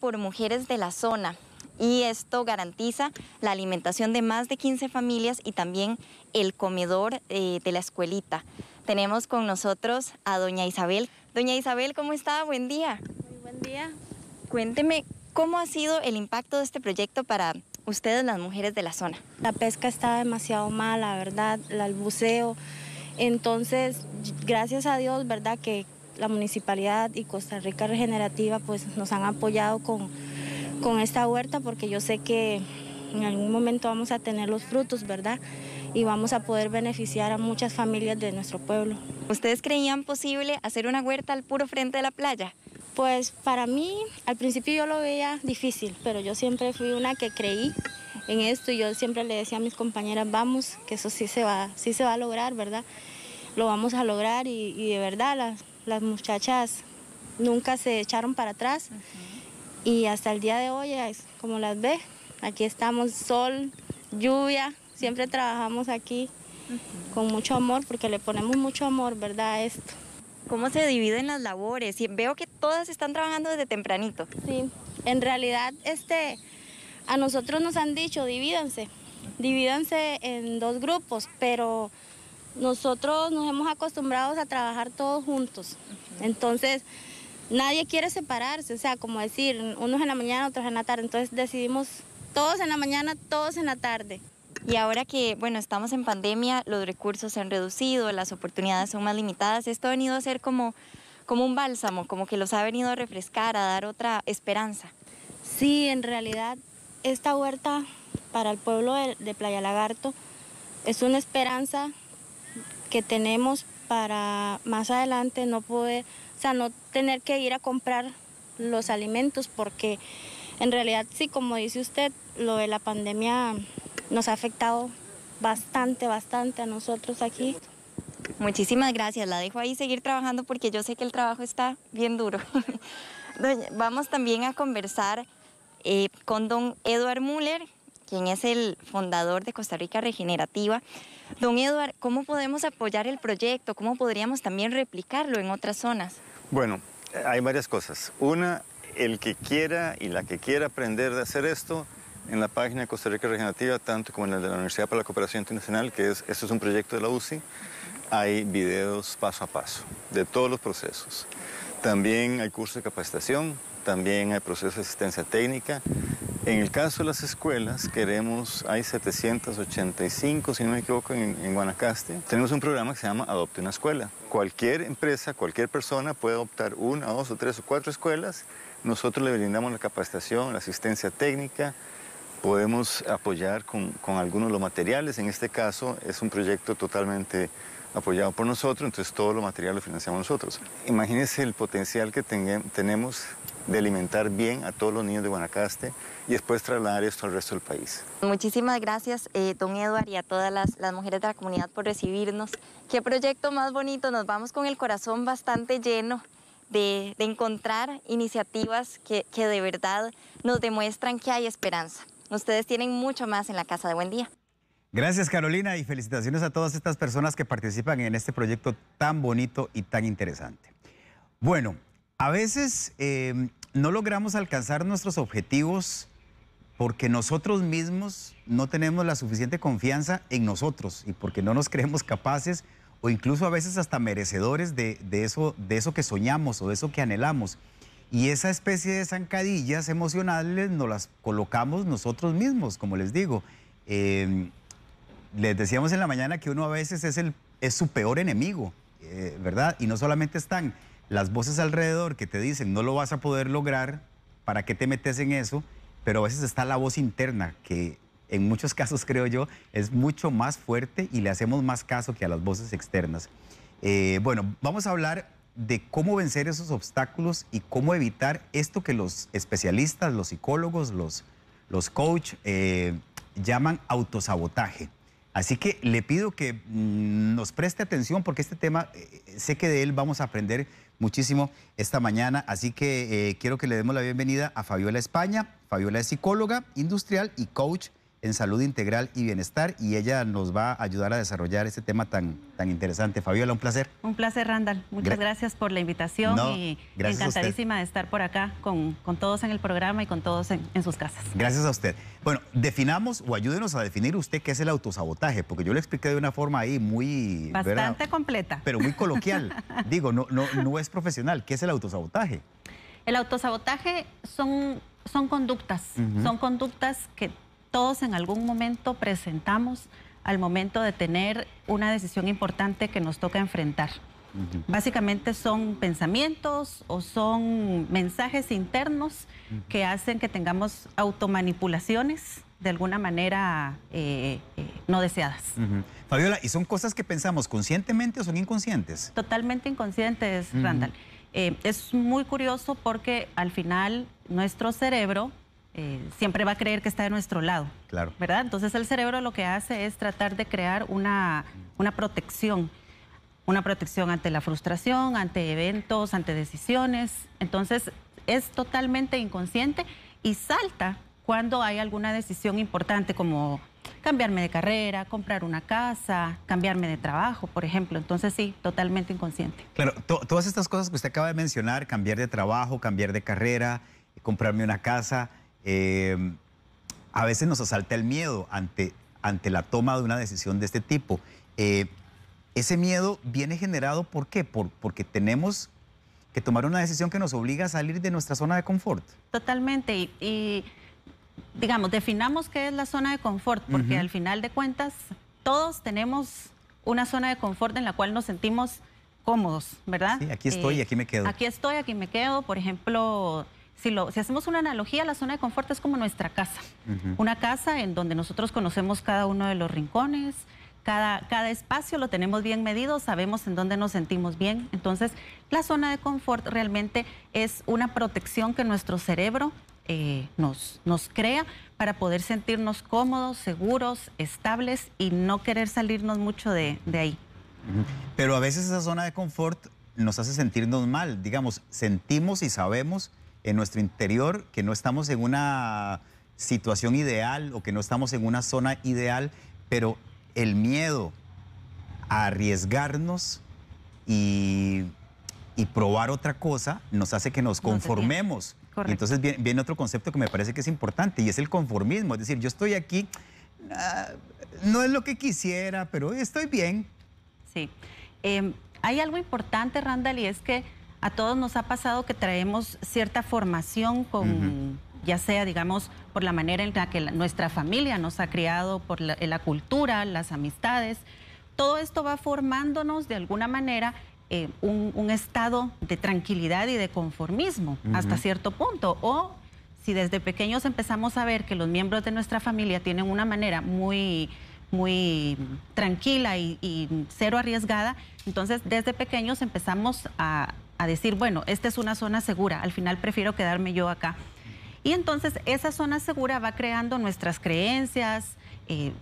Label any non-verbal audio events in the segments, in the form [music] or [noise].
por mujeres de la zona y esto garantiza la alimentación de más de 15 familias y también el comedor eh, de la escuelita. Tenemos con nosotros a doña Isabel. Doña Isabel, ¿cómo está? Buen día. Muy buen día. Cuénteme, ¿cómo ha sido el impacto de este proyecto para ustedes, las mujeres de la zona? La pesca está demasiado mala, ¿verdad? El buceo. Entonces, gracias a Dios, ¿verdad? Que, la municipalidad y Costa Rica Regenerativa pues nos han apoyado con, con esta huerta porque yo sé que en algún momento vamos a tener los frutos, ¿verdad? Y vamos a poder beneficiar a muchas familias de nuestro pueblo. ¿Ustedes creían posible hacer una huerta al puro frente de la playa? Pues para mí, al principio yo lo veía difícil, pero yo siempre fui una que creí en esto y yo siempre le decía a mis compañeras, vamos, que eso sí se va, sí se va a lograr, ¿verdad? Lo vamos a lograr y, y de verdad las, las muchachas nunca se echaron para atrás y hasta el día de hoy, como las ve, aquí estamos, sol, lluvia, siempre trabajamos aquí con mucho amor porque le ponemos mucho amor, ¿verdad? esto. ¿Cómo se dividen las labores? veo que todas están trabajando desde tempranito. Sí, en realidad este, a nosotros nos han dicho, divídanse, divídanse en dos grupos, pero nosotros nos hemos acostumbrado a trabajar todos juntos. Entonces, nadie quiere separarse, o sea, como decir, unos en la mañana, otros en la tarde. Entonces decidimos todos en la mañana, todos en la tarde. Y ahora que, bueno, estamos en pandemia, los recursos se han reducido, las oportunidades son más limitadas, esto ha venido a ser como, como un bálsamo, como que los ha venido a refrescar, a dar otra esperanza. Sí, en realidad esta huerta para el pueblo de Playa Lagarto es una esperanza que tenemos para más adelante no poder, o sea, no tener que ir a comprar los alimentos porque en realidad sí, como dice usted, lo de la pandemia nos ha afectado bastante, bastante a nosotros aquí. Muchísimas gracias, la dejo ahí seguir trabajando porque yo sé que el trabajo está bien duro. [laughs] Vamos también a conversar eh, con don Eduard Müller, quien es el fundador de Costa Rica Regenerativa. Don Eduard, ¿cómo podemos apoyar el proyecto? ¿Cómo podríamos también replicarlo en otras zonas? Bueno, hay varias cosas. Una, el que quiera y la que quiera aprender de hacer esto, en la página de Costa Rica Regenerativa, tanto como en la de la Universidad para la Cooperación Internacional, que es, esto es un proyecto de la UCI, hay videos paso a paso de todos los procesos. También hay cursos de capacitación, también hay procesos de asistencia técnica, en el caso de las escuelas, queremos, hay 785, si no me equivoco, en, Guanacaste. Tenemos un programa que se llama Adopte una escuela. Cualquier empresa, cualquier persona puede adoptar una, dos o tres o cuatro escuelas. Nosotros le brindamos la capacitación, la asistencia técnica, podemos apoyar con, con algunos de los materiales. En este caso es un proyecto totalmente apoyado por nosotros, entonces todo lo material lo financiamos nosotros. Imagínense el potencial que tenemos de alimentar bien a todos los niños de Guanacaste y después trasladar esto al resto del país. Muchísimas gracias, eh, don Eduardo, y a todas las, mujeres de la comunidad por recibirnos. Qué proyecto más bonito, nos vamos con el corazón bastante lleno. De, encontrar iniciativas que, que de verdad nos demuestran que hay esperanza. Ustedes tienen mucho más en la Casa de Buen Día. Gracias Carolina y felicitaciones a todas estas personas que participan en este proyecto tan bonito y tan interesante. Bueno, a veces em, no logramos alcanzar nuestros objetivos porque nosotros mismos no tenemos la suficiente confianza en nosotros y porque no nos creemos capaces o incluso a veces hasta merecedores de, eso, de eso que soñamos o de eso que anhelamos. Y esa especie de zancadillas emocionales nos las colocamos nosotros mismos, como les digo. Eh, les decíamos en la mañana que uno a veces es, el, es su peor enemigo, eh, ¿verdad? Y no solamente están las voces alrededor que te dicen no lo vas a poder lograr, ¿para qué te metes en eso? Pero a veces está la voz interna que en muchos [laughs] casos creo yo es mucho más fuerte y le hacemos más caso que a las voces externas. Eh, bueno, vamos a hablar de cómo vencer esos obstáculos y cómo evitar esto que los especialistas, los psicólogos, los, los coach eh, llaman autosabotaje. Así que le pido que mm, nos preste atención porque este tema, eh, sé que de él vamos a aprender muchísimo esta mañana, así que eh, quiero que le demos la bienvenida a Fabiola España. Fabiola es psicóloga industrial y coach en salud integral y bienestar y ella nos va a ayudar a desarrollar este tema tan, tan interesante. Fabiola, un placer. Un placer, Randall. Muchas gracias por la invitación y encantadísima de estar por acá con, todos en el programa y con todos en, sus casas. Gracias a usted. Bueno, definamos o ayúdenos a definir usted qué es el autosabotaje, porque yo lo expliqué de una forma ahí muy... Bastante completa. Pero muy coloquial. [laughs] Digo, no, no, es profesional. ¿Qué es el autosabotaje? El autosabotaje son, son conductas, son conductas que todos en algún momento presentamos al momento de tener una decisión importante que nos toca enfrentar. Básicamente son pensamientos o son mensajes internos que hacen que tengamos automanipulaciones de alguna manera eh, eh, no deseadas. Fabiola, ¿y son cosas que pensamos conscientemente o son inconscientes? Totalmente inconscientes, Randall. Eh, es muy curioso porque al final nuestro cerebro eh, siempre va a creer que está de nuestro lado. Claro. ¿Verdad? Entonces el cerebro lo que hace es tratar de crear una, protección. Una protección ante la frustración, ante eventos, ante decisiones. Entonces es totalmente inconsciente y salta cuando hay alguna decisión importante como cambiarme de carrera, comprar una casa, cambiarme de trabajo, por ejemplo. Entonces sí, totalmente inconsciente. Claro, todas estas cosas que usted acaba de mencionar, cambiar de trabajo, cambiar de carrera, comprarme una casa, Em, a veces nos asalta el miedo ante, ante la toma de una decisión de este tipo. Eh, ese miedo viene generado ¿por qué? Por, porque tenemos que tomar una decisión que nos obliga a salir de nuestra zona de confort. Totalmente. Y, digamos, definamos qué es la zona de confort, porque al final de cuentas todos tenemos una zona de confort en la cual nos sentimos cómodos, ¿verdad? Sí, aquí estoy y eh, aquí me quedo. Aquí estoy, aquí me quedo. Por ejemplo, si, hacemos una analogía, la zona de confort es como nuestra casa. Una casa en donde nosotros conocemos cada uno de los rincones, cada, espacio lo tenemos bien medido, sabemos en dónde nos sentimos bien. Entonces, la zona de confort realmente es una protección que nuestro cerebro eh, nos, crea para poder sentirnos cómodos, seguros, estables y no querer salirnos mucho de ahí. Pero a veces esa zona de confort nos hace sentirnos mal. Digamos, sentimos y sabemos en nuestro interior, que no estamos en una situación ideal o que no estamos en una zona ideal, pero el miedo a arriesgarnos y, probar otra cosa nos hace que nos conformemos. entonces viene, otro concepto que me parece que es importante y es el conformismo. Es decir, yo estoy aquí, ah, no es lo que quisiera, pero estoy bien. Sí. Em, hay algo importante, Randall, y es que a todos nos ha pasado que traemos cierta formación con... ya sea, digamos, por la manera en la que nuestra familia nos ha criado, por la, cultura, las amistades. Todo esto va formándonos de alguna manera eh, un, estado de tranquilidad y de conformismo hasta cierto punto. O si desde pequeños empezamos a ver que los miembros de nuestra familia tienen una manera muy muy tranquila y cero arriesgada, entonces desde pequeños empezamos a, a decir, bueno, esta es una zona segura, al final prefiero quedarme yo acá. Y entonces esa zona segura va creando nuestras creencias, eh,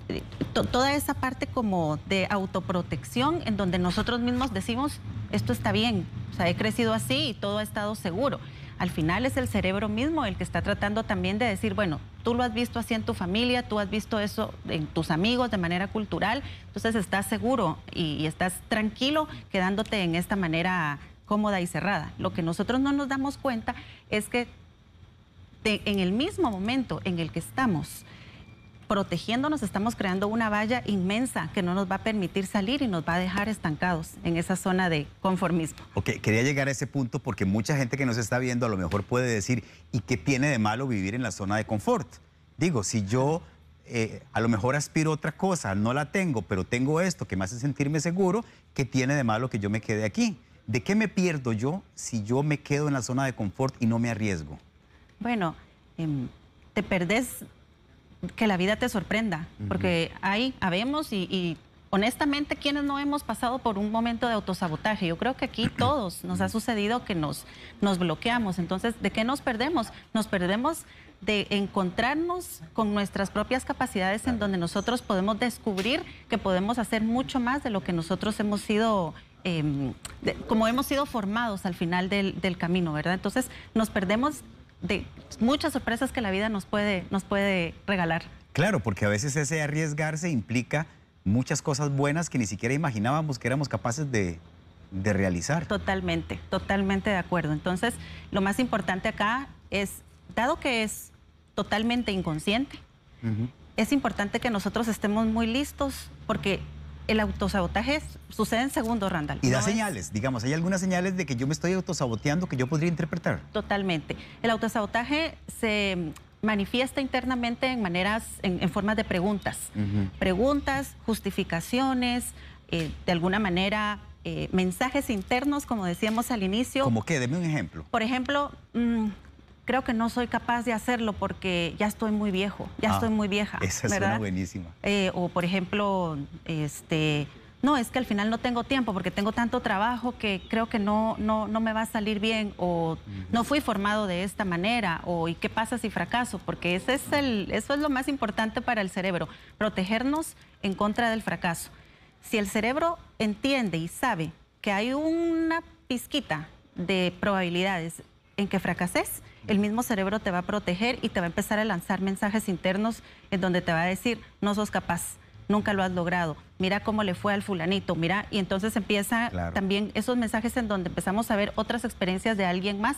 toda esa parte como de autoprotección en donde nosotros mismos decimos, esto está bien, o sea, he crecido así y todo ha estado seguro. Al final es el cerebro mismo el que está tratando también de decir, bueno, tú lo has visto así en tu familia, tú has visto eso en tus amigos de manera cultural, entonces estás seguro y estás tranquilo quedándote en esta manera cómoda y cerrada. Lo que nosotros no nos damos cuenta es que en el mismo momento en el que estamos protegiéndonos, estamos creando una valla inmensa que no nos va a permitir salir y nos va a dejar estancados en esa zona de conformismo. Ok, quería llegar a ese punto porque mucha gente que nos está viendo a lo mejor puede decir, ¿y qué tiene de malo vivir en la zona de confort? Digo, si yo eh, a lo mejor aspiro a otra cosa, no la tengo, pero tengo esto que me hace sentirme seguro, ¿qué tiene de malo que yo me quede aquí? ¿De qué me pierdo yo si yo me quedo en la zona de confort y no me arriesgo? Bueno, em, te perdés que la vida te sorprenda, porque ahí habemos y, honestamente, quienes no hemos pasado por un momento de autosabotaje? Yo creo que aquí [clears throat] todos nos ha sucedido que nos, nos bloqueamos. Entonces, ¿de qué nos perdemos? Nos perdemos de encontrarnos con nuestras propias capacidades en donde nosotros podemos descubrir que podemos hacer mucho más de lo que nosotros hemos sido Em, como hemos sido formados al final del, camino, ¿verdad? Entonces nos perdemos de muchas sorpresas que la vida nos puede, nos puede regalar. Claro, porque a veces ese arriesgarse implica muchas cosas buenas que ni siquiera imaginábamos que éramos capaces de, realizar. Totalmente, totalmente de acuerdo. Entonces, lo más importante acá es, dado que es totalmente inconsciente, es importante que nosotros estemos muy listos porque el autosabotaje sucede en segundo, Randall. Y da señales, digamos, hay algunas señales de que yo me estoy autosaboteando que yo podría interpretar. Totalmente. El autosabotaje se manifiesta internamente en maneras, en, formas de preguntas. Preguntas, justificaciones, eh, de alguna manera eh, mensajes internos, como decíamos al inicio. ¿Cómo qué? Deme un ejemplo. Por ejemplo, mm, creo que no soy capaz de hacerlo porque ya estoy muy viejo, ya ah, estoy muy vieja. Esa ¿verdad? buenísima. Eh, o por ejemplo, este, no, es que al final no tengo tiempo porque tengo tanto trabajo que creo que no, no, me va a salir bien o no fui formado de esta manera o ¿y qué pasa si fracaso? Porque ese es el, eso es lo más importante para el cerebro, protegernos en contra del fracaso. Si el cerebro entiende y sabe que hay una pizquita de probabilidades en que fracases, el mismo cerebro te va a proteger y te va a empezar a lanzar mensajes internos en donde te va a decir, no sos capaz, nunca lo has logrado, mira cómo le fue al fulanito, mira, y entonces empieza también esos mensajes en donde empezamos a ver otras experiencias de alguien más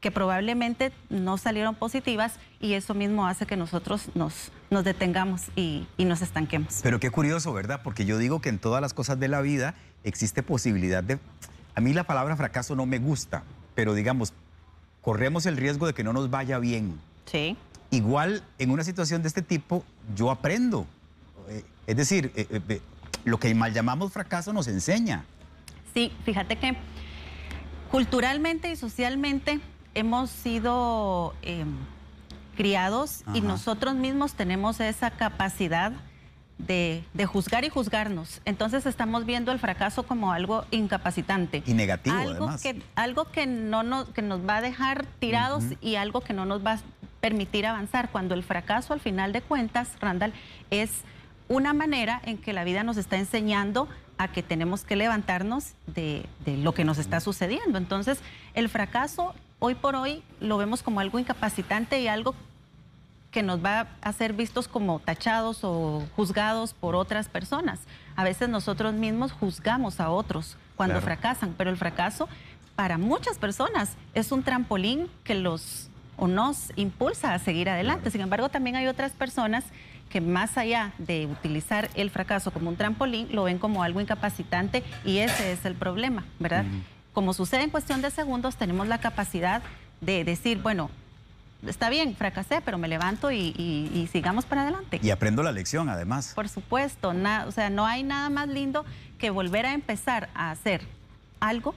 que probablemente no salieron positivas y eso mismo hace que nosotros nos, nos detengamos y, y nos estanquemos. Pero qué curioso, ¿verdad? Porque yo digo que en todas las cosas de la vida existe posibilidad de... A mí la palabra fracaso no me gusta, pero digamos, corremos el riesgo de que no nos vaya bien. Sí. Igual, en una situación de este tipo, yo aprendo. Eh, es decir, eh, eh, lo que mal llamamos fracaso nos enseña. Sí, fíjate que culturalmente y socialmente hemos sido criados y nosotros mismos tenemos esa capacidad de, juzgar y juzgarnos. Entonces estamos viendo el fracaso como algo incapacitante. Y negativo, algo además. Que, algo que, no nos, que nos va a dejar tirados y algo que no nos va a permitir avanzar, cuando el fracaso al final de cuentas, Randall, es una manera en que la vida nos está enseñando a que tenemos que levantarnos de, de lo que nos está sucediendo. Entonces, el fracaso hoy por hoy lo vemos como algo incapacitante y algo que nos va a ser vistos como tachados o juzgados por otras personas. A veces nosotros mismos juzgamos a otros cuando fracasan, pero el fracaso para muchas personas es un trampolín que los o nos impulsa a seguir adelante. Sin embargo, también hay otras personas que más allá de utilizar el fracaso como un trampolín, lo ven como algo incapacitante y ese es el problema, ¿verdad? Como sucede en cuestión de segundos, tenemos la capacidad de decir, bueno, está bien, fracasé, pero me levanto y, sigamos para adelante. Y aprendo la lección, además. Por supuesto, o sea, no hay nada más lindo que volver a empezar a hacer algo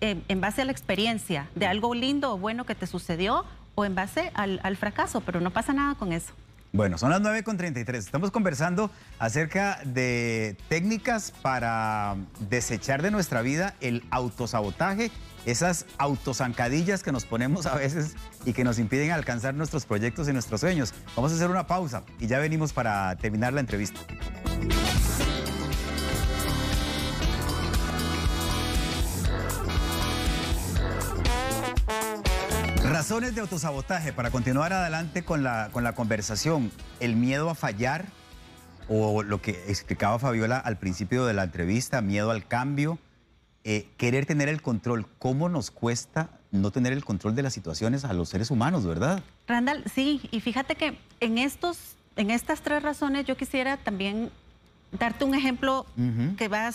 eh, en, base a la experiencia de algo lindo o bueno que te sucedió o en base al, al fracaso, pero no pasa nada con eso. Bueno, son las 9.33. Estamos conversando acerca de técnicas para desechar de nuestra vida el autosabotaje esas autosancadillas que nos ponemos a veces y que nos impiden alcanzar nuestros proyectos y nuestros sueños. Vamos a hacer una pausa y ya venimos para terminar la entrevista. Razones de autosabotaje para continuar adelante con la, con la conversación. El miedo a fallar, o lo que explicaba Fabiola al principio de la entrevista, miedo al cambio, eh, querer tener el control, ¿cómo nos cuesta no tener el control de las situaciones a los seres humanos, verdad? Randall, sí, y fíjate que en, estos, en estas tres razones yo quisiera también darte un ejemplo que va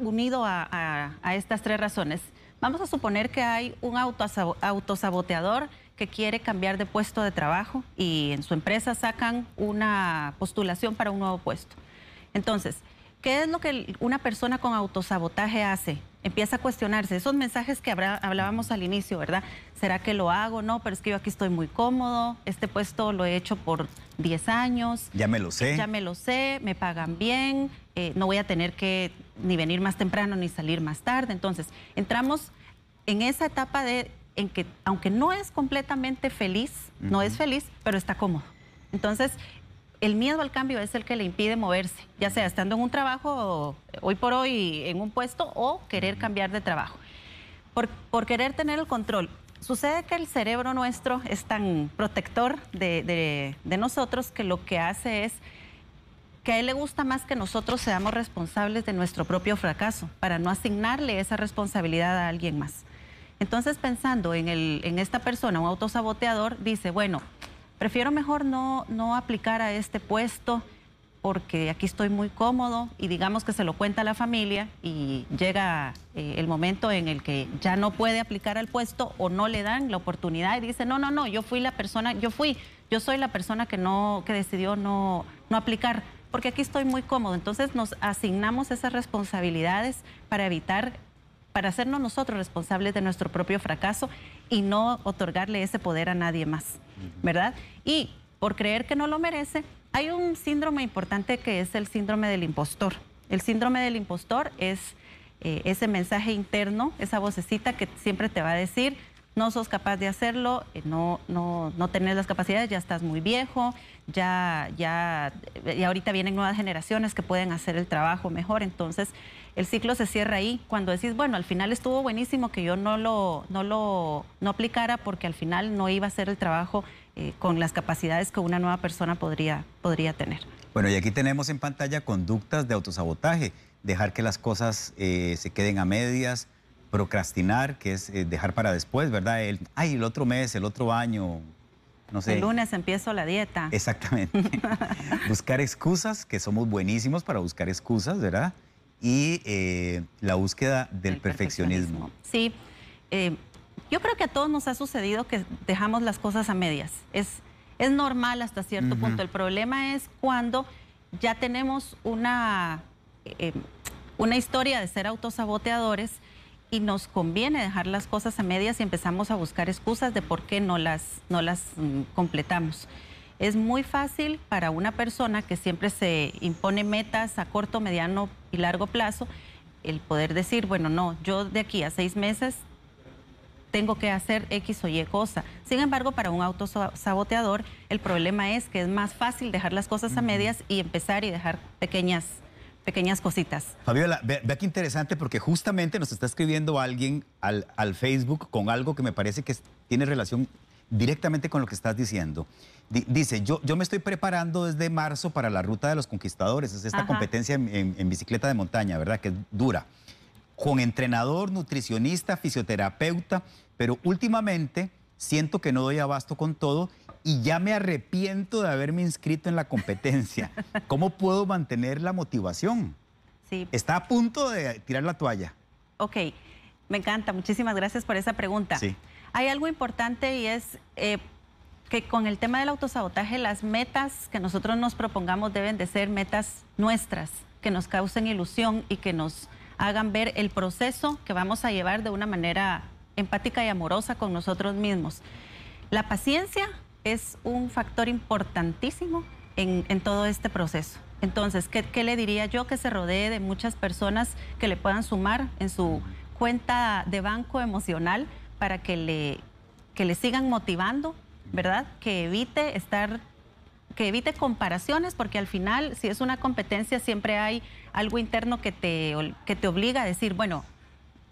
unido a, a, estas tres razones. Vamos a suponer que hay un autosaboteador que quiere cambiar de puesto de trabajo y en su empresa sacan una postulación para un nuevo puesto. Entonces, ¿qué es lo que una persona con autosabotaje hace? empieza a cuestionarse esos mensajes que hablábamos al inicio, ¿verdad? ¿Será que lo hago? No, pero es que yo aquí estoy muy cómodo, este puesto lo he hecho por 10 años. Ya me lo sé. Ya me lo sé, me pagan bien, eh, no voy a tener que ni venir más temprano ni salir más tarde. Entonces, entramos en esa etapa de en que aunque no es completamente feliz, no es feliz, pero está cómodo. Entonces, el miedo al cambio es el que le impide moverse, ya sea estando en un trabajo hoy por hoy en un puesto o querer cambiar de trabajo. Por, por querer tener el control. Sucede que el cerebro nuestro es tan protector de, nosotros que lo que hace es que a él le gusta más que nosotros seamos responsables de nuestro propio fracaso, para no asignarle esa responsabilidad a alguien más. Entonces, pensando en, el, en esta persona, un autosaboteador, dice, bueno, prefiero mejor no, no aplicar a este puesto porque aquí estoy muy cómodo y digamos que se lo cuenta la familia y llega eh, el momento en el que ya no puede aplicar al puesto o no le dan la oportunidad y dice, no, no, no, yo fui la persona, yo fui, yo soy la persona que, no, que decidió no, no aplicar porque aquí estoy muy cómodo. Entonces nos asignamos esas responsabilidades para evitar para hacernos nosotros responsables de nuestro propio fracaso y no otorgarle ese poder a nadie más, ¿verdad? Y por creer que no lo merece, hay un síndrome importante que es el síndrome del impostor. El síndrome del impostor es eh, ese mensaje interno, esa vocecita que siempre te va a decir, no sos capaz de hacerlo, eh, no, no, tenés las capacidades, ya estás muy viejo, ya, ya, eh, y ahorita vienen nuevas generaciones que pueden hacer el trabajo mejor. Entonces, el ciclo se cierra ahí. Cuando decís, bueno, al final estuvo buenísimo que yo no lo, no lo, no aplicara porque al final no iba a hacer el trabajo eh, con las capacidades que una nueva persona podría, podría tener. Bueno, y aquí tenemos en pantalla conductas de autosabotaje, dejar que las cosas se queden a medias, procrastinar, que es eh, dejar para después, ¿verdad? El, ay, el otro mes, el otro año, no sé. El lunes empiezo la dieta. Exactamente. [laughs] buscar excusas, que somos buenísimos para buscar excusas, ¿verdad? Y eh, la búsqueda del perfeccionismo. Sí. Eh, yo creo que a todos nos ha sucedido que dejamos las cosas a medias. Es, es normal hasta cierto punto. El problema es cuando ya tenemos una, una historia de ser autosaboteadores y nos conviene dejar las cosas a medias y empezamos a buscar excusas de por qué no las, no las mm, completamos. Es muy fácil para una persona que siempre se impone metas a corto, mediano y largo plazo el poder decir, bueno, no, yo de aquí a seis meses tengo que hacer X o Y cosa. Sin embargo, para un autosaboteador, el problema es que es más fácil dejar las cosas a medias y empezar y dejar pequeñas pequeñas cositas. Fabiola, vea, qué interesante porque justamente nos está escribiendo alguien al, Facebook con algo que me parece que tiene relación directamente con lo que estás diciendo. dice, yo, yo me estoy preparando desde marzo para la Ruta de los Conquistadores, es esta competencia en, en, bicicleta de montaña, ¿verdad? Que es dura. Con entrenador, nutricionista, fisioterapeuta, pero últimamente siento que no doy abasto con todo y ya me arrepiento de haberme inscrito en la competencia. [laughs] ¿Cómo puedo mantener la motivación? Está a punto de tirar la toalla. Ok, me encanta. Muchísimas gracias por esa pregunta. Hay algo importante y es eh, que con el tema del autosabotaje, las metas que nosotros nos propongamos deben de ser metas nuestras, que nos causen ilusión y que nos hagan ver el proceso que vamos a llevar de una manera empática y amorosa con nosotros mismos. La paciencia es un factor importantísimo en, todo este proceso. Entonces, ¿qué, le diría yo? Que se rodee de muchas personas que le puedan sumar en su cuenta de banco emocional para que le, que le sigan motivando, ¿verdad? Que evite estar, que evite comparaciones, porque al final, si es una competencia, siempre hay algo interno que te, que te obliga a decir, bueno,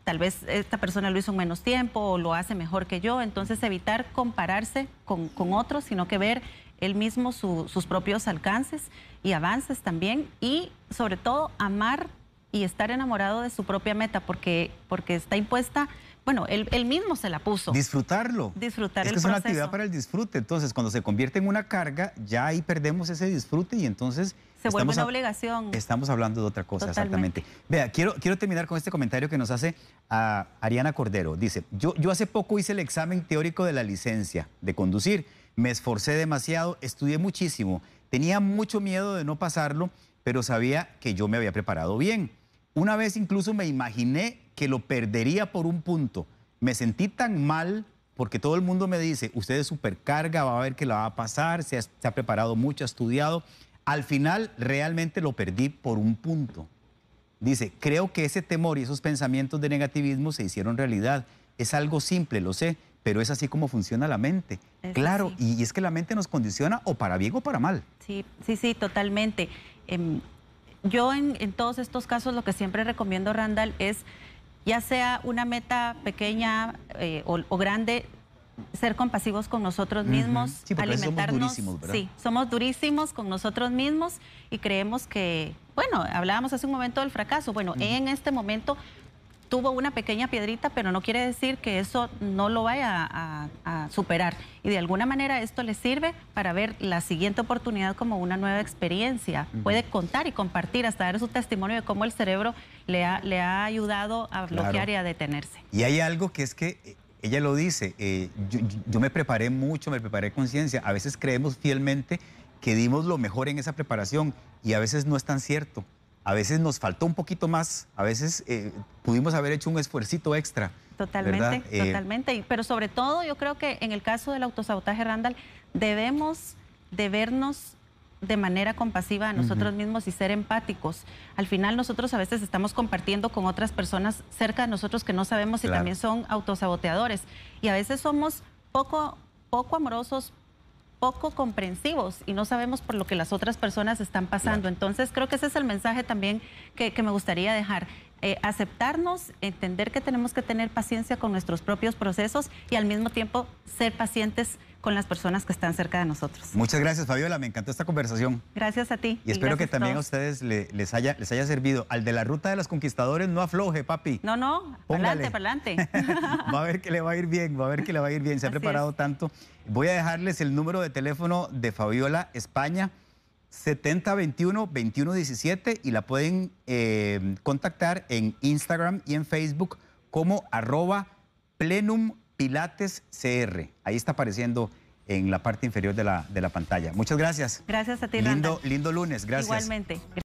tal vez esta persona lo hizo en menos tiempo o lo hace mejor que yo. Entonces evitar compararse con, con otros, sino que ver él mismo sus propios alcances y avances también y sobre todo amar y estar enamorado de su propia meta porque, porque está impuesta. Bueno, él, mismo se la puso. Disfrutarlo. Disfrutar es que Es una actividad para el disfrute. Entonces, cuando se convierte en una carga, ya ahí perdemos ese disfrute y entonces se vuelve una obligación. Estamos hablando de otra cosa, exactamente. Vea, quiero, quiero terminar con este comentario que nos hace ah, Ariana Cordero. Dice, yo, yo hace poco hice el examen teórico de la licencia de conducir. Me esforcé demasiado, estudié muchísimo. Tenía mucho miedo de no pasarlo, pero sabía que yo me había preparado bien. Una vez incluso me imaginé que lo perdería por un punto. Me sentí tan mal porque todo el mundo me dice, usted es supercarga, va a ver que la va a pasar, se ha, preparado mucho, ha estudiado. Al final realmente lo perdí por un punto. Dice, creo que ese temor y esos pensamientos de negativismo se hicieron realidad. Es algo simple, lo sé, pero es así como funciona la mente. claro, y es que la mente nos condiciona o para bien o para mal. Sí, sí, sí, totalmente. Em, yo en, todos estos casos lo que siempre recomiendo, Randall, es ya sea una meta pequeña eh, o, grande, ser compasivos con nosotros mismos, alimentarnos. Somos durísimos, Sí, somos durísimos con nosotros mismos y creemos que, bueno, hablábamos hace un momento del fracaso. Bueno, en este momento tuvo una pequeña piedrita, pero no quiere decir que eso no lo vaya a, superar. Y de alguna manera esto le sirve para ver la siguiente oportunidad como una nueva experiencia. Puede contar y compartir, hasta dar su testimonio de cómo el cerebro le ha, le ha ayudado a bloquear y a detenerse. Y hay algo que es que eh, ella lo dice, eh, yo, me preparé mucho, me preparé conciencia. A veces creemos fielmente que dimos lo mejor en esa preparación y a veces no es tan cierto a veces nos faltó un poquito más, a veces eh, pudimos haber hecho un esfuercito extra. Totalmente, eh, totalmente. Pero sobre todo yo creo que en el caso del autosabotaje, Randall, debemos de vernos de manera compasiva a nosotros mismos y ser empáticos. Al final nosotros a veces estamos compartiendo con otras personas cerca de nosotros que no sabemos si también son autosaboteadores. Y a veces somos poco, poco amorosos, poco comprensivos y no sabemos por lo que las otras personas están pasando. Entonces creo que ese es el mensaje también que me gustaría dejar. Eh, aceptarnos, entender que tenemos que tener paciencia con nuestros propios procesos y al mismo tiempo ser pacientes con las personas que están cerca de nosotros. Muchas gracias, Fabiola. Me encantó esta conversación. Gracias a ti. Y, espero que también a, ustedes les, haya, les haya servido. Al de la ruta de los conquistadores, no afloje, papi. No, no. Adelante, adelante. [laughs] va a ver que le va a ir bien, va a ver que le va a ir bien. Se ha preparado tanto. Voy a dejarles el número de teléfono de Fabiola España. 7021-2117 y la pueden eh, contactar en Instagram y en Facebook como arroba plenum pilates CR. Ahí está apareciendo en la parte inferior de la, de la pantalla. Muchas gracias. Gracias a ti, lindo, Lindo lunes, gracias. Igualmente.